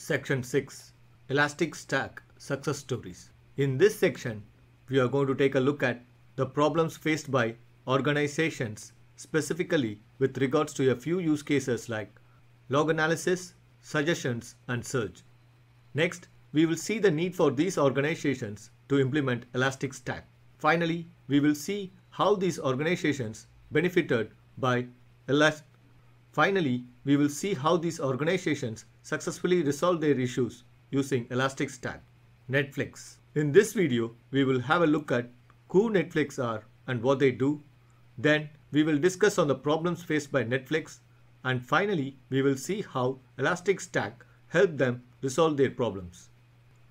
Section 6 Elastic Stack Success Stories. In this section, we are going to take a look at the problems faced by organizations specifically with regards to a few use cases like log analysis, suggestions, and search. Next, we will see the need for these organizations to implement Elastic Stack. Finally, we will see how these organizations benefited by Elastic. Finally, we will see how these organizations successfully resolve their issues using Elasticsearch. Netflix. In this video, we will have a look at who Netflix are and what they do. Then we will discuss on the problems faced by Netflix. And finally, we will see how Elastic Stack helped them resolve their problems.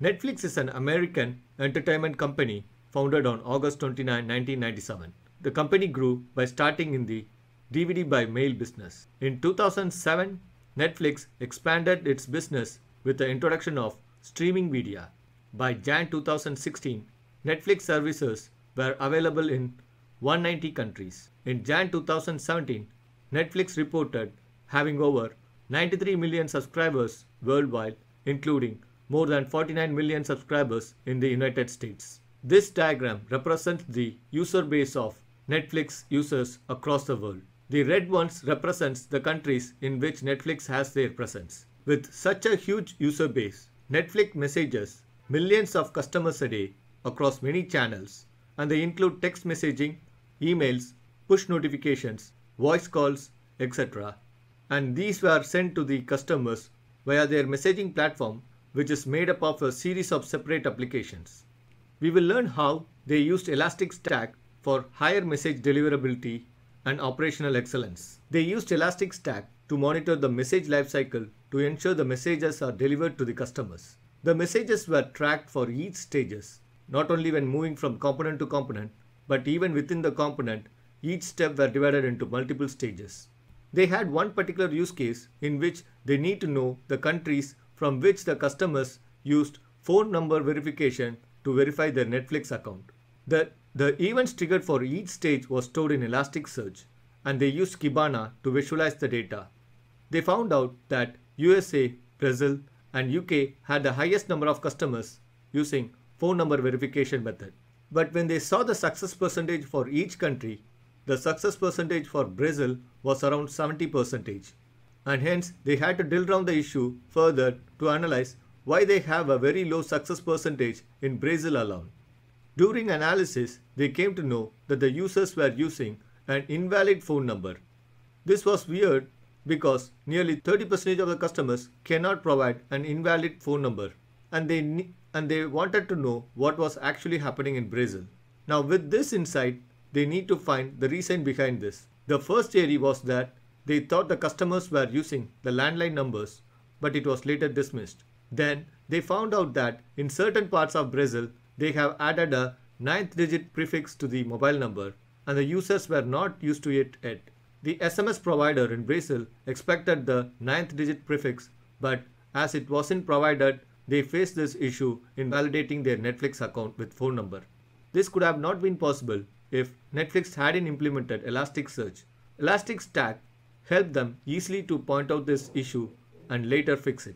Netflix is an American entertainment company founded on August 29, 1997. The company grew by starting in the DVD by mail business. In 2007, Netflix expanded its business with the introduction of streaming media. By Jan 2016, Netflix services were available in 190 countries. In Jan 2017, Netflix reported having over 93 million subscribers worldwide, including more than 49 million subscribers in the United States. This diagram represents the user base of Netflix users across the world. The red ones represents the countries in which Netflix has their presence. With such a huge user base, Netflix messages millions of customers a day across many channels and they include text messaging, emails, push notifications, voice calls, etc. And these were sent to the customers via their messaging platform which is made up of a series of separate applications. We will learn how they used Elastic Stack for higher message deliverability and operational excellence. They used Elastic Stack to monitor the message lifecycle to ensure the messages are delivered to the customers. The messages were tracked for each stages, not only when moving from component to component, but even within the component, each step were divided into multiple stages. They had one particular use case in which they need to know the countries from which the customers used phone number verification to verify their Netflix account. The the events triggered for each stage was stored in Elasticsearch, and they used Kibana to visualize the data. They found out that USA, Brazil, and UK had the highest number of customers using phone number verification method. But when they saw the success percentage for each country, the success percentage for Brazil was around 70% and hence they had to drill down the issue further to analyze why they have a very low success percentage in Brazil alone. During analysis, they came to know that the users were using an invalid phone number. This was weird because nearly 30% of the customers cannot provide an invalid phone number and they and they wanted to know what was actually happening in Brazil. Now with this insight, they need to find the reason behind this. The first theory was that they thought the customers were using the landline numbers, but it was later dismissed. Then they found out that in certain parts of Brazil, they have added a ninth digit prefix to the mobile number and the users were not used to it yet. The SMS provider in Brazil expected the ninth digit prefix but as it wasn't provided, they faced this issue in validating their Netflix account with phone number. This could have not been possible if Netflix hadn't implemented Elasticsearch. Elastic Stack helped them easily to point out this issue and later fix it.